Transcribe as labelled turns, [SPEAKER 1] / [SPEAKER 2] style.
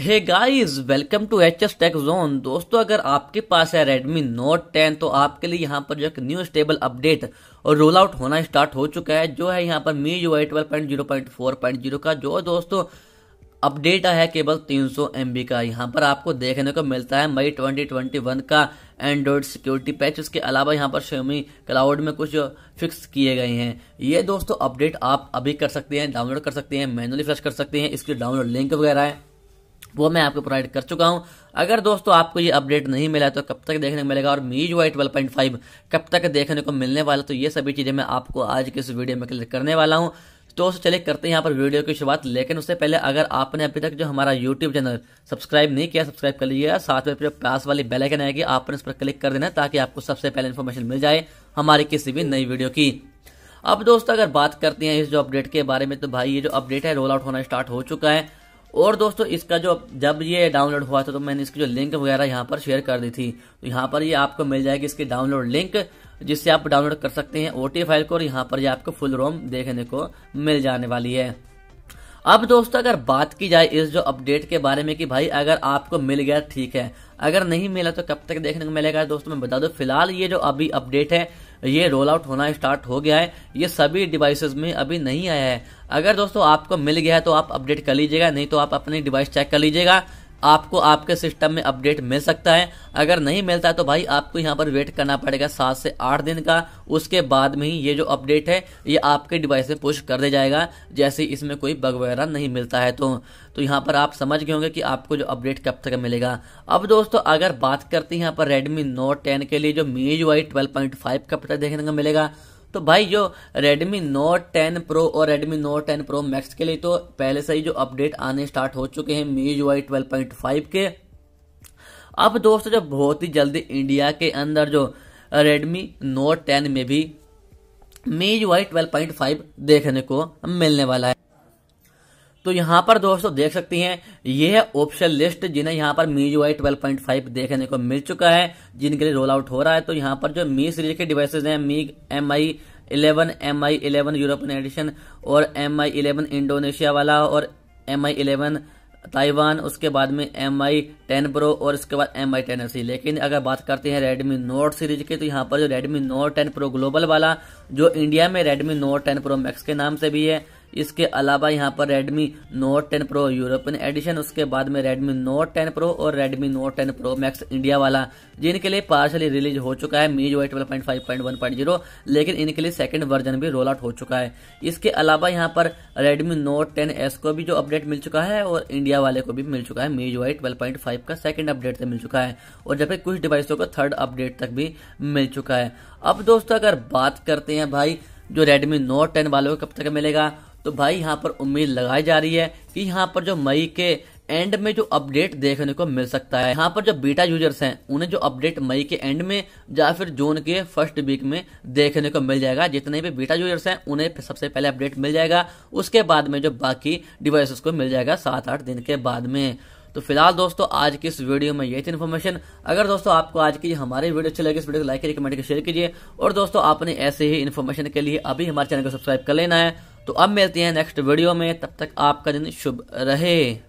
[SPEAKER 1] hey guys welcome to H S tech zone दोस्तों अगर आपके पास है रेडमी नोट टेन तो आपके लिए यहाँ पर जो एक न्यू स्टेबल अपडेट और रोल आउट होना स्टार्ट हो चुका है जो है यहाँ पर मी यू आई ट्वेल्व का जो दोस्तों अपडेट है केवल तीन सौ एम बी का यहाँ पर आपको देखने को मिलता है मई ट्वेंटी ट्वेंटी वन का एंड्रॉइड सिक्योरिटी पैच इसके अलावा यहाँ पर शेमी क्लाउड में कुछ फिक्स किए गए हैं ये दोस्तों अपडेट आप अभी कर सकते हैं डाउनलोड कर सकते हैं मैनुअली फ्लैश कर सकते हैं इसके डाउनलोड लिंक वगैरह है वो मैं आपको प्रोवाइड कर चुका हूँ अगर दोस्तों आपको ये अपडेट नहीं मिला तो कब तक देखने को मिलेगा और मीज वाई ट्वेल्व पॉइंट फाइव कब तक देखने को मिलने वाला तो ये सभी चीज़ें मैं आपको आज के इस वीडियो में क्लियर करने वाला हूँ तो चले करते हैं यहाँ पर वीडियो की शुरुआत लेकिन उससे पहले अगर आपने अभी तक जो हमारा यूट्यूब चैनल सब्सक्राइब नहीं किया सब्सक्राइब कर लिया साथ में जो पास वाली बेल आइकन आएगी आपने इस पर क्लिक कर देना ताकि आपको सबसे पहले इन्फॉर्मेशन मिल जाए हमारी किसी भी नई वीडियो की अब दोस्तों अगर बात करते हैं इस जो अपडेट के बारे में तो भाई ये जो अपडेट है रोल आउट होना स्टार्ट हो चुका है और दोस्तों इसका जो जब ये डाउनलोड हुआ था तो मैंने इसकी जो लिंक वगैरह यहाँ पर शेयर कर दी थी तो यहाँ पर ये आपको मिल जाएगी इसकी डाउनलोड लिंक जिससे आप डाउनलोड कर सकते हैं ओटी फाइल को और यहाँ पर ये आपको फुल रोम देखने को मिल जाने वाली है अब दोस्तों अगर बात की जाए इस जो अपडेट के बारे में कि भाई अगर आपको मिल गया ठीक है अगर नहीं मिला तो कब तक देखने को मिलेगा दोस्तों मैं बता दूं फिलहाल ये जो अभी अपडेट है ये रोल आउट होना स्टार्ट हो गया है ये सभी डिवाइसेस में अभी नहीं आया है अगर दोस्तों आपको मिल गया है तो आप अपडेट कर लीजिएगा नहीं तो आप अपनी डिवाइस चेक कर लीजिएगा आपको आपके सिस्टम में अपडेट मिल सकता है अगर नहीं मिलता है तो भाई आपको यहाँ पर वेट करना पड़ेगा सात से आठ दिन का उसके बाद में ही ये जो अपडेट है ये आपके डिवाइस में पुश कर दिया जाएगा जैसे इसमें कोई बग वगैरह नहीं मिलता है तो तो यहाँ पर आप समझ गए होंगे कि आपको जो अपडेट कब तक मिलेगा अब दोस्तों अगर बात करते हैं यहाँ पर रेडमी नोट टेन के लिए जो Mi U I twelve point five कब तक देखने को मिलेगा तो भाई जो Redmi Note 10 Pro और Redmi Note 10 Pro Max के लिए तो पहले से ही जो अपडेट आने स्टार्ट हो चुके हैं MIUI आई के अब दोस्तों जो बहुत ही जल्दी इंडिया के अंदर जो Redmi Note 10 में भी MIUI आई देखने को मिलने वाला है तो यहाँ पर दोस्तों देख सकती हैं ये है ऑप्शन लिस्ट जिन्हें यहाँ पर मी जो है ट्वेल्व पॉइंट फाइव देखने को मिल चुका है जिनके लिए रोल आउट हो रहा है तो यहाँ पर जो मी सीरीज के डिवाइसेज हैं Mi M I eleven M I eleven European edition और एम आई इलेवन इंडोनेशिया वाला और एम आई इलेवन ताइवान उसके बाद में एम आई टेन प्रो और इसके बाद एम आई टेन सी लेकिन अगर बात करते हैं रेडमी नोट सीरीज की तो यहाँ पर जो Redmi note ten pro global वाला जो इंडिया में Redmi note ten pro max के नाम से भी है इसके अलावा यहाँ पर Redmi Note 10 Pro European edition उसके बाद में Redmi Note 10 Pro और Redmi Note 10 Pro Max India वाला जिनके लिए पार्शली रिलीज हो चुका है मी जो ट्वेल्व लेकिन इनके लिए सेकंड वर्जन भी रोल आउट हो चुका है इसके अलावा यहाँ पर Redmi Note 10s को भी जो अपडेट मिल चुका है और इंडिया वाले को भी मिल चुका है मी जो ट्वेल्व का सेकंड अपडेट से मिल चुका है और जबकि कुछ डिवाइसों को थर्ड अपडेट तक भी मिल चुका है अब दोस्तों अगर बात करते हैं भाई जो Redmi Note 10 वालों को कब तक मिलेगा तो भाई यहाँ पर उम्मीद लगाई जा रही है कि यहाँ पर जो मई के एंड में जो अपडेट देखने को मिल सकता है यहाँ पर जो बीटा यूजर्स हैं उन्हें जो अपडेट मई के एंड में या फिर जून के फर्स्ट वीक में देखने को मिल जाएगा जितने भी बीटा यूजर्स हैं उन्हें सबसे पहले अपडेट मिल जाएगा उसके बाद में जो बाकी डिवाइसेस को मिल जाएगा सात आठ दिन के बाद में तो फिलहाल दोस्तों आज की इस वीडियो में ये थी इन्फॉर्मेशन अगर दोस्तों आपको आज की हमारी वीडियो अच्छी लगी इस वीडियो को लाइक करिए कमेंट शेयर कीजिए और दोस्तों आपने ऐसे ही इन्फॉर्मेशन के लिए अभी हमारे चैनल को सब्सक्राइब कर लेना है तो अब मिलते हैं नेक्स्ट वीडियो में तब तक आपका दिन शुभ रहे